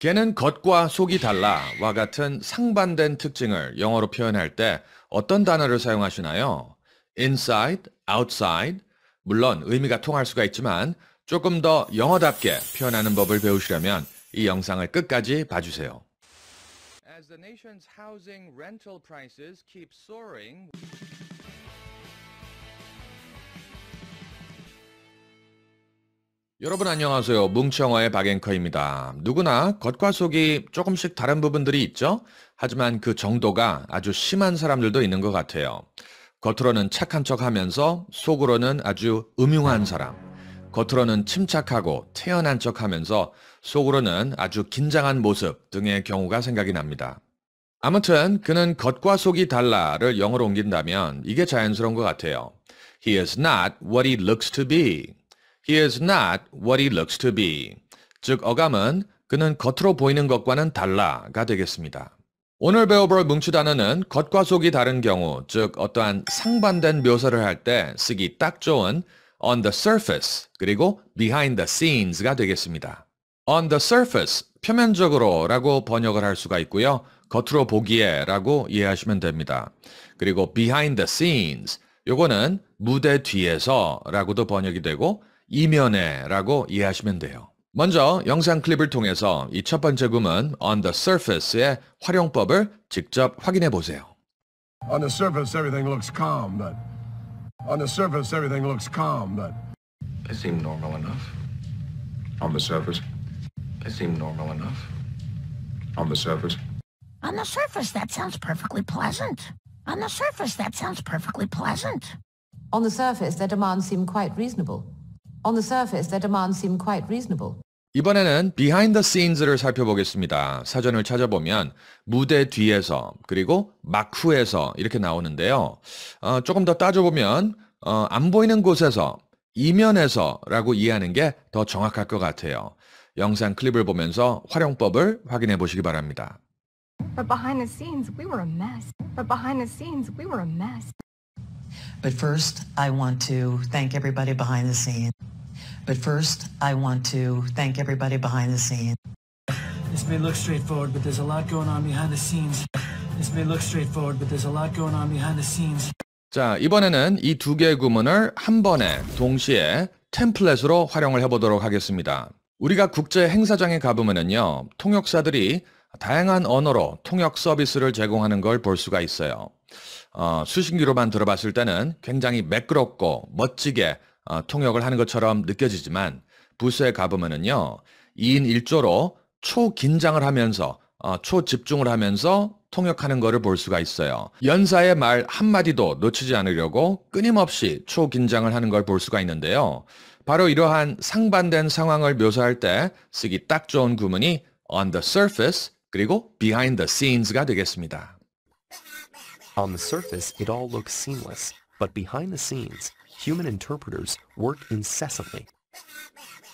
걔는 겉과 속이 달라와 같은 상반된 특징을 영어로 표현할 때 어떤 단어를 사용하시나요? inside, outside. 물론 의미가 통할 수가 있지만 조금 더 영어답게 표현하는 법을 배우시려면 이 영상을 끝까지 봐주세요. As the nation's housing rental prices keep soaring... 여러분 안녕하세요. 뭉청화의 박앵커입니다. 누구나 겉과 속이 조금씩 다른 부분들이 있죠? 하지만 그 정도가 아주 심한 사람들도 있는 것 같아요. 겉으로는 착한 척 하면서 속으로는 아주 음흉한 사람. 겉으로는 침착하고 태연한 척 하면서 속으로는 아주 긴장한 모습 등의 경우가 생각이 납니다. 아무튼 그는 겉과 속이 달라를 영어로 옮긴다면 이게 자연스러운 것 같아요. He is not what he looks to be. He is not what he looks to be. 즉 어감은 그는 겉으로 보이는 것과는 달라가 되겠습니다. 오늘 배워볼 뭉치 단어는 겉과 속이 다른 경우, 즉 어떠한 상반된 묘사를 할 때 쓰기 딱 좋은 on the surface 그리고 behind the scenes가 되겠습니다. on the surface 표면적으로 라고 번역을 할 수가 있고요. 겉으로 보기에 라고 이해하시면 됩니다. 그리고 behind the scenes 요거는 무대 뒤에서 라고도 번역이 되고 이면에라고 이해하시면 돼요. 먼저 영상 클립을 통해서 이 첫 번째 구문 on the surface의 활용법을 직접 확인해 보세요. On the surface everything looks calm, but on the surface everything looks calm, but it seemed normal enough. On the surface. It seemed normal enough. On the surface. On the surface that sounds perfectly pleasant. On the surface that sounds perfectly pleasant. On the surface their demands seem quite reasonable. On the surface, their demands seem quite reasonable. 이번에는 비하인드 씬즈를 살펴보겠습니다. 사전을 찾아보면 무대 뒤에서 그리고 막후에서 이렇게 나오는데요. 어, 조금 더 따져보면 어, 안 보이는 곳에서 이면에서라고 이해하는 게 더 정확할 것 같아요. 영상 클립을 보면서 활용법을 확인해 보시기 바랍니다. But behind the scenes, we were a mess. But behind the scenes, we were a mess. But first, I want to thank everybody behind the scenes. But first, I want to thank everybody behind the scenes. This may look straightforward, but there's a lot going on behind the scenes. This may look straightforward, but there's a lot going on behind the scenes. 자, 이번에는 이 두 개의 구문을 한 번에 동시에 템플릿으로 활용을 해보도록 하겠습니다. 우리가 국제 행사장에 가보면요. 통역사들이 다양한 언어로 통역 서비스를 제공하는 걸 볼 수가 있어요. 어, 수신기로만 들어봤을 때는 굉장히 매끄럽고 멋지게 어, 통역을 하는 것처럼 느껴지지만 부스에 가보면은요 2인 1조로 초긴장을 하면서 어, 초집중을 하면서 통역하는 것을 볼 수가 있어요. 연사의 말 한마디도 놓치지 않으려고 끊임없이 초긴장을 하는 걸 볼 수가 있는데요. 바로 이러한 상반된 상황을 묘사할 때 쓰기 딱 좋은 구문이 on the surface 그리고 behind the scenes가 되겠습니다. On the surface, it all looks seamless, but behind the scenes, human interpreters work incessantly.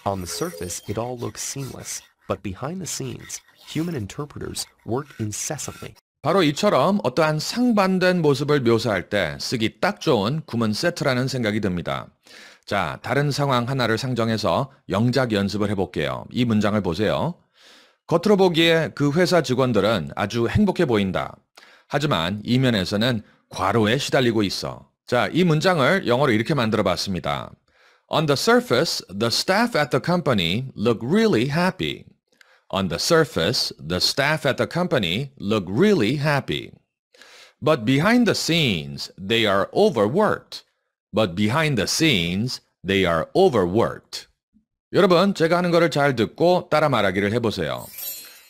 On the surface, it all looks seamless, but behind the scenes, human interpreters work incessantly. 바로 이처럼 어떠한 상반된 모습을 묘사할 때 쓰기 딱 좋은 구문 세트라는 생각이 듭니다. 자, 다른 상황 하나를 상정해서 영작 연습을 해볼게요. 이 문장을 보세요. 겉으로 보기에 그 회사 직원들은 아주 행복해 보인다. 하지만 이면에서는 과로에 시달리고 있어. 자, 이 문장을 영어로 이렇게 만들어 봤습니다. On the surface, the staff at the company look really happy. On the surface, the staff at the company look really happy. But behind the scenes, they are overworked. But behind the scenes, they are overworked. 여러분, 제가 하는 거를 잘 듣고 따라 말하기를 해보세요.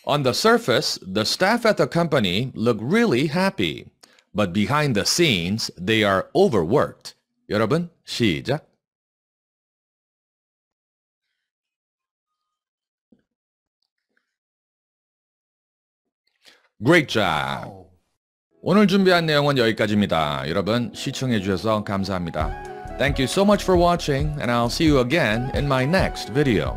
On the surface, the staff at the company look really happy but behind the scenes they are overworked. 여러분 시작. Great job. 오늘 준비한 내용은 여기까지입니다. 여러분 시청해 주셔서 감사합니다. Thank you so much for watching and I'll see you again in my next video.